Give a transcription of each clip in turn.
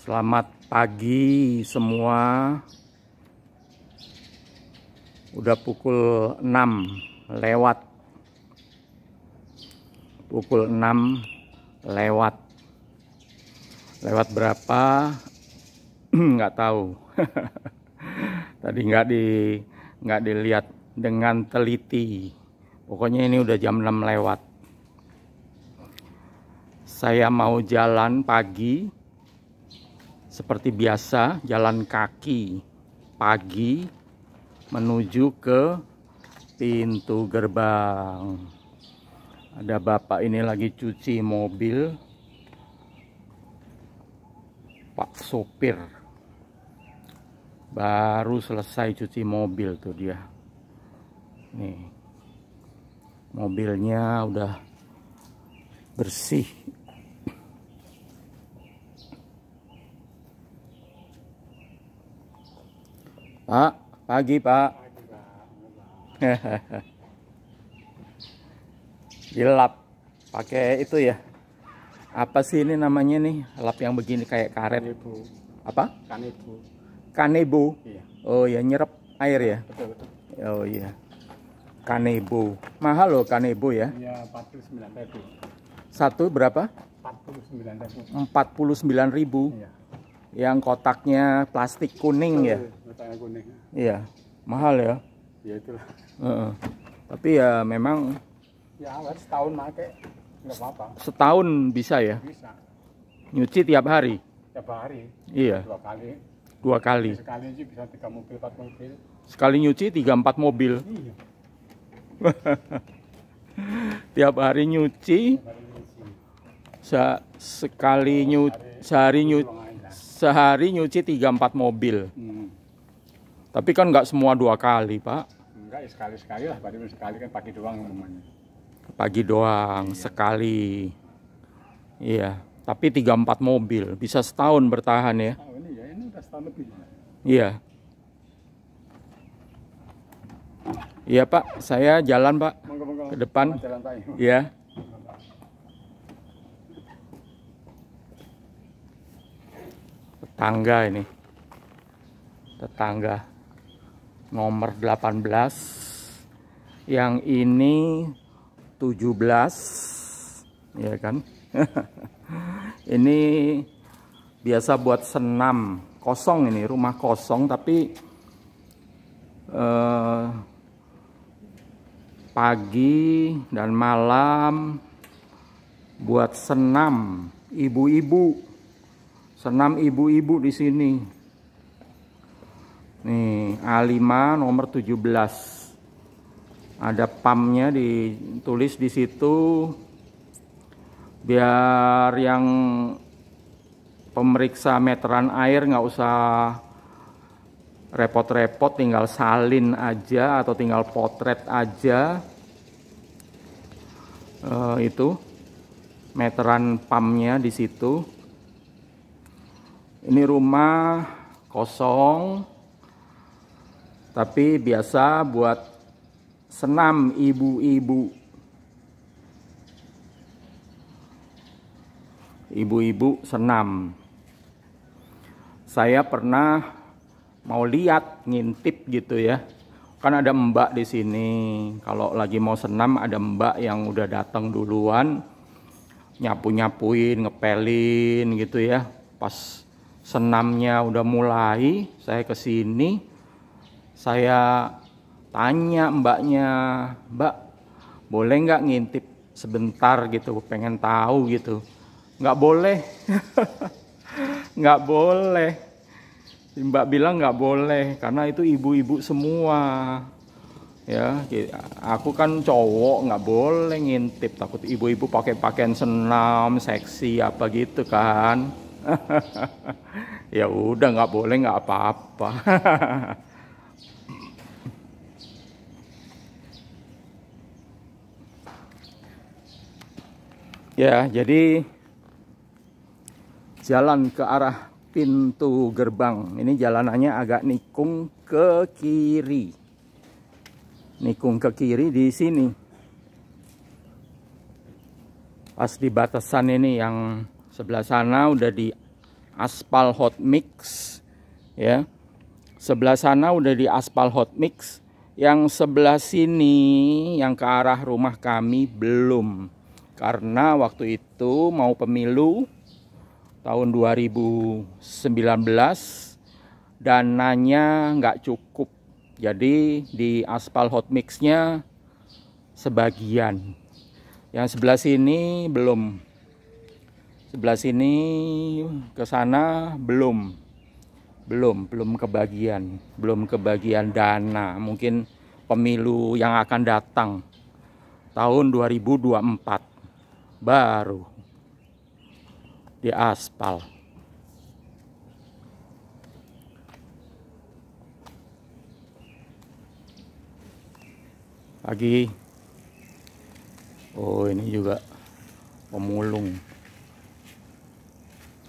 Selamat pagi semua. Udah pukul 6 lewat. Pukul 6 lewat. Lewat berapa? nggak tahu. Tadi nggak di nggak dilihat dengan teliti. Pokoknya ini udah jam 6 lewat. Saya mau jalan pagi seperti biasa jalan kaki pagi menuju ke pintu gerbang ada bapak ini lagi cuci mobil pak sopir baru selesai cuci mobil tuh dia nih mobilnya udah bersih Pak, pagi Pak. Dilap pakai itu ya. Apa sih ini namanya nih? Lap yang begini kayak karet. Kanebo. Apa? Kanebo. Kanebo. Iya. Oh ya nyerap air ya. Betul betul. Oh iya. Kanebo. Mahal loh kanebo ya. Iya, 49.000. Satu berapa? 49.000. 49.000. Iya yang kotaknya plastik kuning ya? Betul, ya. Kotaknya kuning. Iya, mahal ya. Ya itulah. Uh -uh. Tapi ya memang. Ya awet setahun make nggak apa-apa. Setahun bisa ya. Bisa. Nyuci tiap hari. Tiap hari. Iya. Dua kali. Dua kali. Ya, sekali nyuci bisa tiga mobil empat mobil. Sekali nyuci tiga empat mobil. Iya. tiap hari nyuci. Tiap hari nyuci. Se sekali nyuci sehari nyuci sehari nyuci 3-4 mobil. Hmm. Tapi kan nggak semua dua kali, Pak. Enggak, ya sekali-sekali lah. Berarti sekali kan pagi doang namanya. Pagi doang, iya. sekali. Iya, tapi 3-4 mobil. Bisa setahun bertahan ya. Oh, ini ya, ini udah setahun lebih. Iya. Iya Pak, saya jalan Pak. Monggo, monggo. Ke depan. Jalan, Pak. Iya. Tangga ini tetangga nomor 18 yang ini 17 ya kan ini biasa buat senam kosong ini rumah kosong tapi eh, pagi dan malam buat senam ibu-ibu senam ibu-ibu di sini. Nih, A5 nomor 17. Ada pamnya ditulis di situ biar yang pemeriksa meteran air nggak usah repot-repot tinggal salin aja atau tinggal potret aja e, itu meteran pamnya di situ ini rumah kosong, tapi biasa buat senam ibu-ibu. Ibu-ibu senam. Saya pernah mau lihat ngintip gitu ya. Kan ada mbak di sini. Kalau lagi mau senam ada mbak yang udah datang duluan nyapu-nyapuin, ngepelin gitu ya. Pas senamnya udah mulai saya ke sini saya tanya mbaknya mbak boleh nggak ngintip sebentar gitu pengen tahu gitu nggak boleh nggak boleh mbak bilang nggak boleh karena itu ibu-ibu semua ya aku kan cowok nggak boleh ngintip takut ibu-ibu pakai pakaian senam seksi apa gitu kan ya udah nggak boleh nggak apa-apa. ya, jadi jalan ke arah pintu gerbang. Ini jalanannya agak nikung ke kiri. Nikung ke kiri di sini. Pas di batasan ini yang Sebelah sana udah di aspal hot mix ya. Sebelah sana udah di aspal hot mix. Yang sebelah sini yang ke arah rumah kami belum. Karena waktu itu mau pemilu tahun 2019 dananya nggak cukup. Jadi di aspal hot mixnya sebagian. Yang sebelah sini belum sebelah sini ke sana belum belum belum kebagian belum kebagian dana mungkin pemilu yang akan datang tahun 2024 baru di aspal lagi oh ini juga pemulung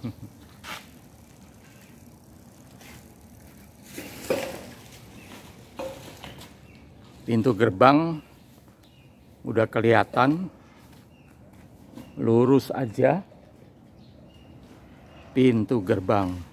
Pintu gerbang udah kelihatan. Lurus aja pintu gerbang.